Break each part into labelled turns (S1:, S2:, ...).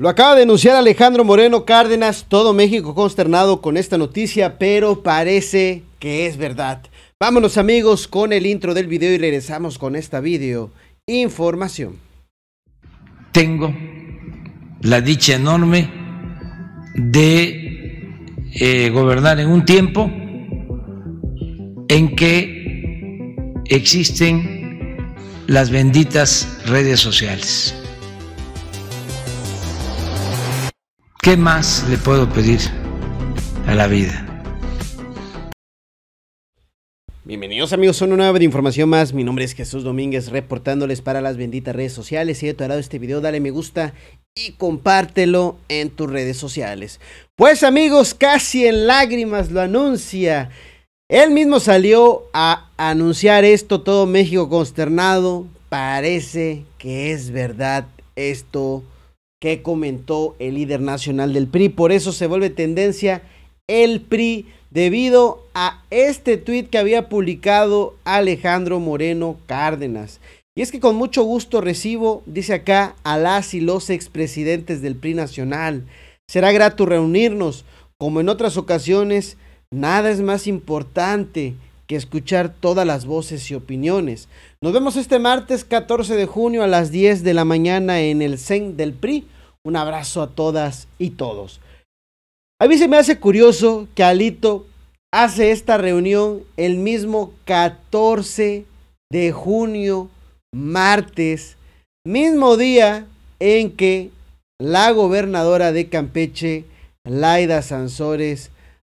S1: Lo acaba de denunciar Alejandro Moreno Cárdenas, todo México consternado con esta noticia, pero parece que es verdad. Vámonos amigos con el intro del video y regresamos con esta video información. Tengo la dicha enorme de eh, gobernar en un tiempo en que existen las benditas redes sociales ¿Qué más le puedo pedir a la vida? Bienvenidos amigos a una nueva de información más. Mi nombre es Jesús Domínguez, reportándoles para las benditas redes sociales. Si te ha gustado este video, dale me gusta y compártelo en tus redes sociales. Pues amigos, casi en lágrimas lo anuncia. Él mismo salió a anunciar esto, todo México consternado. Parece que es verdad esto que comentó el líder nacional del PRI. Por eso se vuelve tendencia el PRI debido a este tuit que había publicado Alejandro Moreno Cárdenas. Y es que con mucho gusto recibo, dice acá, a las y los expresidentes del PRI nacional. Será grato reunirnos. Como en otras ocasiones, nada es más importante que escuchar todas las voces y opiniones. Nos vemos este martes 14 de junio a las 10 de la mañana en el CEN del PRI. Un abrazo a todas y todos. A mí se me hace curioso que Alito hace esta reunión el mismo 14 de junio, martes, mismo día en que la gobernadora de Campeche, Laida Sansores,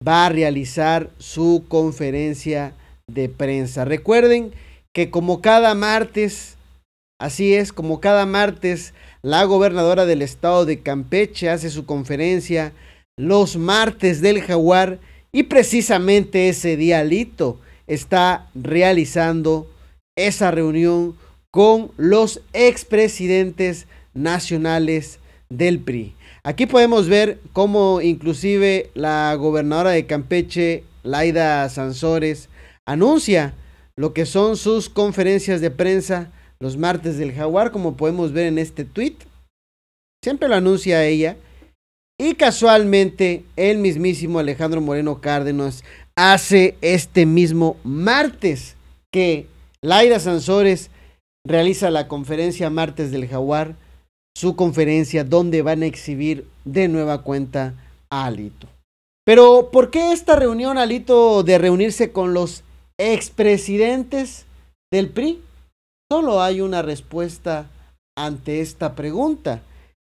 S1: va a realizar su conferencia de prensa. Recuerden que como cada martes, así es, como cada martes, la gobernadora del estado de Campeche hace su conferencia los martes del jaguar y precisamente ese día Lito está realizando esa reunión con los expresidentes nacionales del PRI. Aquí podemos ver cómo inclusive la gobernadora de Campeche, Laida Sansores, anuncia lo que son sus conferencias de prensa los martes del jaguar, como podemos ver en este tweet. Siempre lo anuncia ella. Y casualmente el mismísimo Alejandro Moreno Cárdenas hace este mismo martes que Laira Sansores realiza la conferencia martes del jaguar, su conferencia donde van a exhibir de nueva cuenta a Alito. Pero ¿por qué esta reunión, Alito, de reunirse con los expresidentes del PRI? Solo hay una respuesta ante esta pregunta.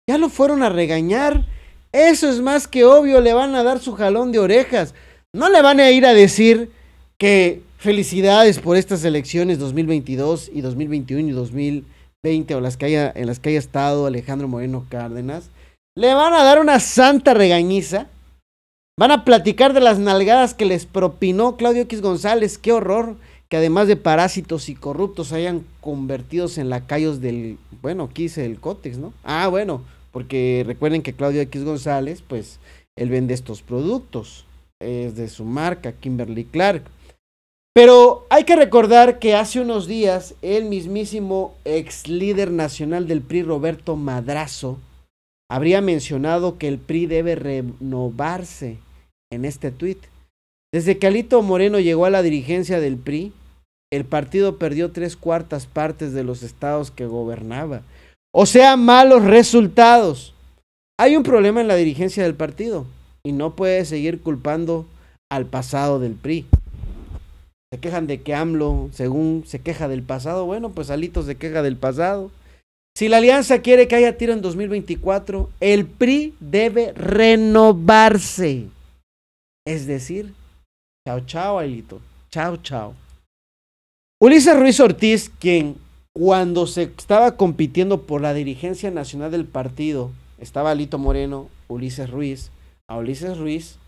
S1: Ya lo fueron a regañar. Eso es más que obvio, le van a dar su jalón de orejas. No le van a ir a decir que felicidades por estas elecciones 2022 y 2021 y 2020 o las que haya, en las que haya estado Alejandro Moreno Cárdenas. Le van a dar una santa regañiza Van a platicar de las nalgadas que les propinó Claudio X González. Qué horror que además de parásitos y corruptos hayan convertidos en lacayos del, bueno, quise el cótex, ¿no? Ah, bueno, porque recuerden que Claudio X González, pues, él vende estos productos. Es de su marca, Kimberly Clark. Pero hay que recordar que hace unos días el mismísimo ex líder nacional del PRI, Roberto Madrazo, habría mencionado que el PRI debe renovarse en este tuit. Desde que Alito Moreno llegó a la dirigencia del PRI, el partido perdió tres cuartas partes de los estados que gobernaba. O sea, malos resultados. Hay un problema en la dirigencia del partido y no puede seguir culpando al pasado del PRI. Se quejan de que AMLO, según se queja del pasado, bueno, pues Alito se queja del pasado. Si la alianza quiere que haya tiro en 2024, el PRI debe renovarse. Es decir, chao, chao, Alito. Chao, chao. Ulises Ruiz Ortiz, quien cuando se estaba compitiendo por la dirigencia nacional del partido, estaba Alito Moreno, Ulises Ruiz. A Ulises Ruiz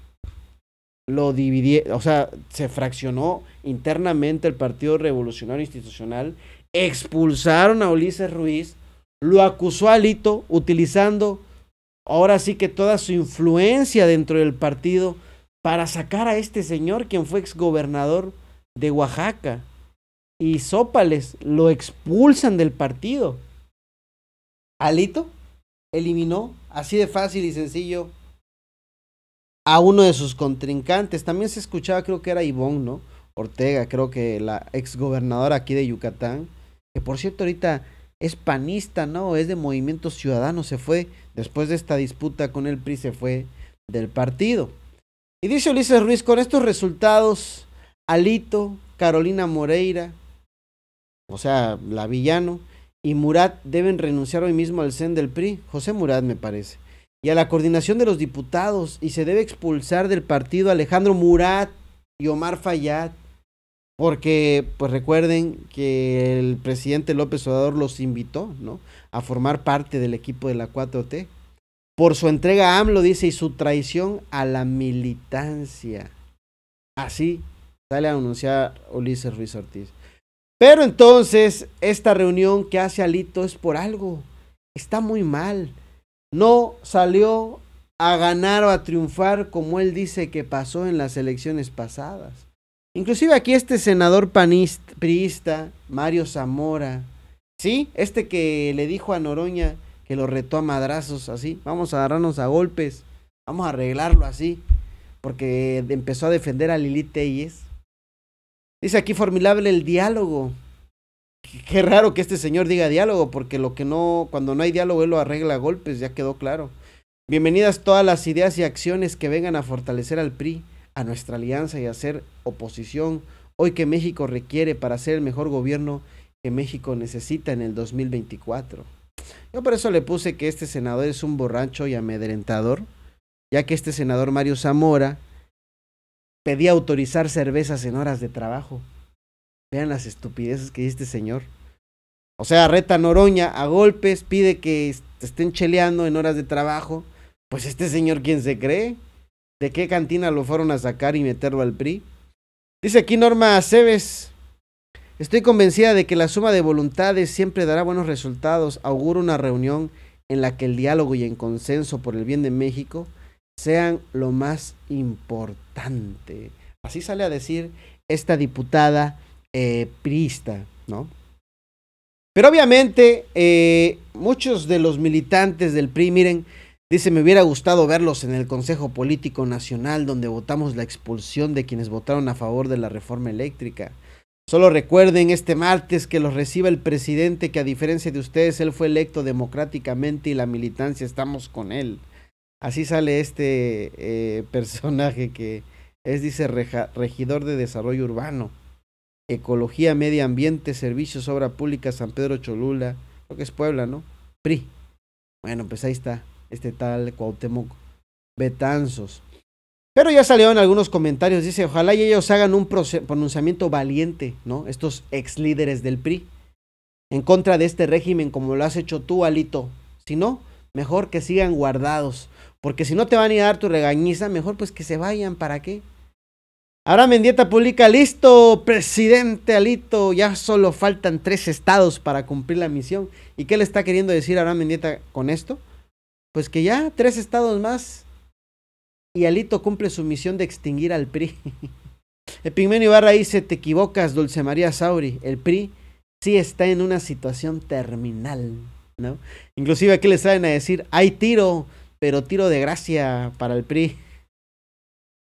S1: lo dividí, o sea, se fraccionó internamente el Partido Revolucionario Institucional expulsaron a Ulises Ruiz lo acusó a utilizando ahora sí que toda su influencia dentro del partido para sacar a este señor, quien fue exgobernador de Oaxaca. Y Sopales lo expulsan del partido. Alito eliminó así de fácil y sencillo a uno de sus contrincantes. También se escuchaba, creo que era Ivonne, ¿no? Ortega, creo que la exgobernadora aquí de Yucatán. Que por cierto, ahorita es panista, ¿no? Es de Movimiento Ciudadano, se fue después de esta disputa con el PRI, se fue del partido. Y dice Ulises Ruiz, con estos resultados, Alito, Carolina Moreira, o sea, la villano, y Murat deben renunciar hoy mismo al CEN del PRI, José Murat me parece, y a la coordinación de los diputados, y se debe expulsar del partido Alejandro Murat y Omar Fayad. Porque, pues recuerden que el presidente López Obrador los invitó, ¿no? A formar parte del equipo de la 4T. Por su entrega a AMLO, dice, y su traición a la militancia. Así sale a anunciar Ulises Ruiz Ortiz. Pero entonces, esta reunión que hace Alito es por algo. Está muy mal. No salió a ganar o a triunfar como él dice que pasó en las elecciones pasadas. Inclusive aquí este senador panista, priista, Mario Zamora, ¿sí? Este que le dijo a Noroña que lo retó a madrazos, así, vamos a agarrarnos a golpes, vamos a arreglarlo así, porque empezó a defender a Lili Telles. Dice aquí formidable el diálogo. Qué raro que este señor diga diálogo, porque lo que no, cuando no hay diálogo, él lo arregla a golpes, ya quedó claro. Bienvenidas todas las ideas y acciones que vengan a fortalecer al PRI a nuestra alianza y hacer oposición hoy que México requiere para ser el mejor gobierno que México necesita en el 2024. Yo por eso le puse que este senador es un borracho y amedrentador, ya que este senador Mario Zamora pedía autorizar cervezas en horas de trabajo. Vean las estupideces que dice este señor. O sea, reta Noroña a golpes, pide que estén cheleando en horas de trabajo. Pues este señor, ¿quién se cree? de qué cantina lo fueron a sacar y meterlo al PRI. Dice aquí Norma Aceves, estoy convencida de que la suma de voluntades siempre dará buenos resultados. Auguro una reunión en la que el diálogo y el consenso por el bien de México sean lo más importante. Así sale a decir esta diputada eh, priista, ¿no? Pero obviamente eh, muchos de los militantes del PRI, miren, Dice, me hubiera gustado verlos en el Consejo Político Nacional donde votamos la expulsión de quienes votaron a favor de la reforma eléctrica. Solo recuerden este martes que los reciba el presidente que a diferencia de ustedes, él fue electo democráticamente y la militancia estamos con él. Así sale este eh, personaje que es, dice, regidor de desarrollo urbano, ecología, medio ambiente, servicios, obra pública, San Pedro Cholula, creo que es Puebla, ¿no? PRI. Bueno, pues ahí está este tal Cuauhtémoc Betanzos. Pero ya salieron algunos comentarios, dice, ojalá y ellos hagan un pronunciamiento valiente, ¿no? Estos ex líderes del PRI, en contra de este régimen como lo has hecho tú, Alito. Si no, mejor que sigan guardados, porque si no te van a, ir a dar tu regañiza, mejor pues que se vayan, ¿para qué? Ahora Mendieta publica, listo, presidente Alito, ya solo faltan tres estados para cumplir la misión. ¿Y qué le está queriendo decir ahora Mendieta con esto? pues que ya tres estados más y Alito cumple su misión de extinguir al PRI. Epigmenio Ibarra dice, te equivocas, Dulce María Sauri, el PRI sí está en una situación terminal, ¿no? Inclusive aquí le salen a decir, hay tiro, pero tiro de gracia para el PRI.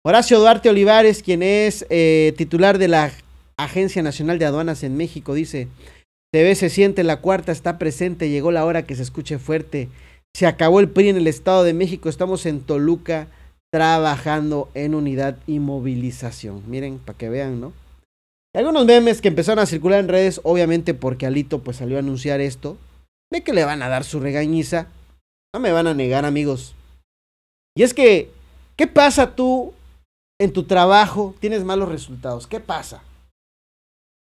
S1: Horacio Duarte Olivares, quien es eh, titular de la Agencia Nacional de Aduanas en México, dice, se ve, se siente, la cuarta está presente, llegó la hora que se escuche fuerte. Se acabó el PRI en el Estado de México. Estamos en Toluca trabajando en unidad y movilización. Miren, para que vean, ¿no? Algunos memes que empezaron a circular en redes, obviamente porque Alito pues salió a anunciar esto, de que le van a dar su regañiza. No me van a negar, amigos. Y es que, ¿qué pasa tú en tu trabajo? Tienes malos resultados. ¿Qué pasa?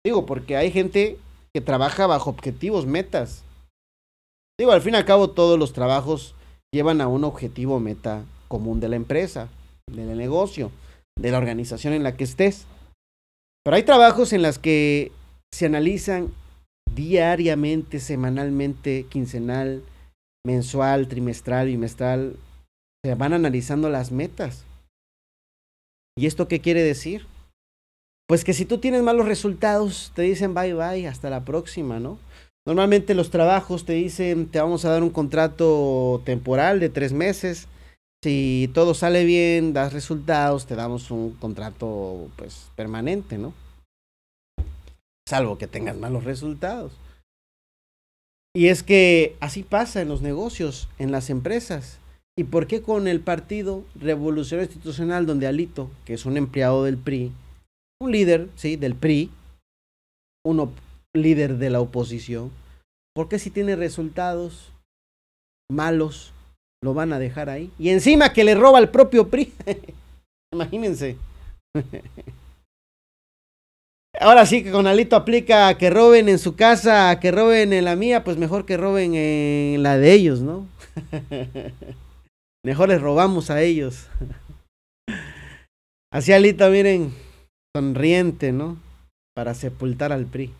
S1: Digo, porque hay gente que trabaja bajo objetivos, metas. Digo, al fin y al cabo todos los trabajos llevan a un objetivo meta común de la empresa, del negocio, de la organización en la que estés. Pero hay trabajos en las que se analizan diariamente, semanalmente, quincenal, mensual, trimestral, bimestral, se van analizando las metas. ¿Y esto qué quiere decir? Pues que si tú tienes malos resultados, te dicen bye bye, hasta la próxima, ¿no? Normalmente los trabajos te dicen, te vamos a dar un contrato temporal de tres meses. Si todo sale bien, das resultados, te damos un contrato pues permanente, ¿no? Salvo que tengas malos resultados. Y es que así pasa en los negocios, en las empresas. ¿Y por qué con el partido Revolución Institucional, donde Alito, que es un empleado del PRI, un líder, sí, del PRI, uno líder de la oposición. Porque si tiene resultados malos, lo van a dejar ahí. Y encima que le roba al propio PRI. Imagínense. Ahora sí que con Alito aplica que roben en su casa, que roben en la mía, pues mejor que roben en la de ellos, ¿no? mejor les robamos a ellos. Así Alito, miren, sonriente, ¿no? Para sepultar al PRI.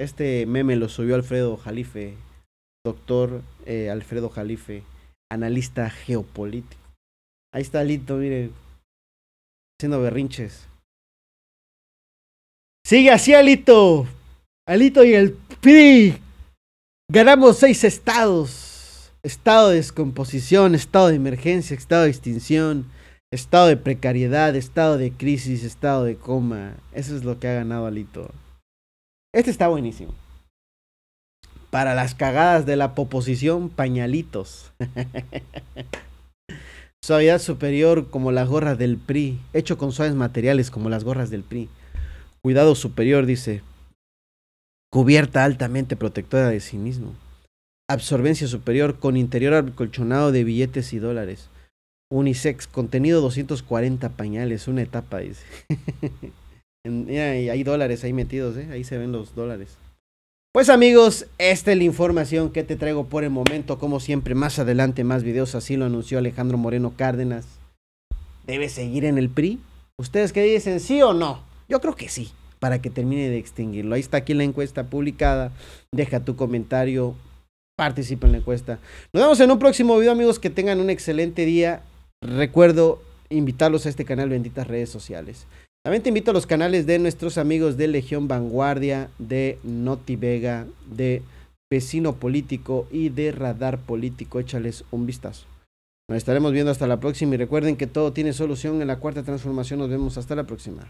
S1: Este meme lo subió Alfredo Jalife, doctor eh, Alfredo Jalife, analista geopolítico. Ahí está Alito, mire, haciendo berrinches. Sigue así, Alito. Alito y el PIDI, Ganamos seis estados. Estado de descomposición, estado de emergencia, estado de extinción, estado de precariedad, estado de crisis, estado de coma. Eso es lo que ha ganado Alito. Este está buenísimo. Para las cagadas de la poposición, pañalitos. Suavidad superior como la gorra del PRI, hecho con suaves materiales como las gorras del PRI. Cuidado superior, dice. Cubierta altamente protectora de sí mismo. Absorbencia superior con interior acolchonado de billetes y dólares. Unisex, contenido 240 pañales, una etapa, dice. hay dólares ahí metidos, ¿eh? Ahí se ven los dólares. Pues amigos, esta es la información que te traigo por el momento. Como siempre, más adelante más videos. Así lo anunció Alejandro Moreno Cárdenas. ¿Debe seguir en el PRI? ¿Ustedes qué dicen? ¿Sí o no? Yo creo que sí, para que termine de extinguirlo. Ahí está aquí la encuesta publicada. Deja tu comentario, participa en la encuesta. Nos vemos en un próximo video, amigos. Que tengan un excelente día. Recuerdo invitarlos a este canal Benditas Redes Sociales. También te invito a los canales de nuestros amigos de Legión Vanguardia, de Noti Vega, de Vecino Político y de Radar Político. Échales un vistazo. Nos estaremos viendo hasta la próxima y recuerden que todo tiene solución en la cuarta transformación. Nos vemos hasta la próxima.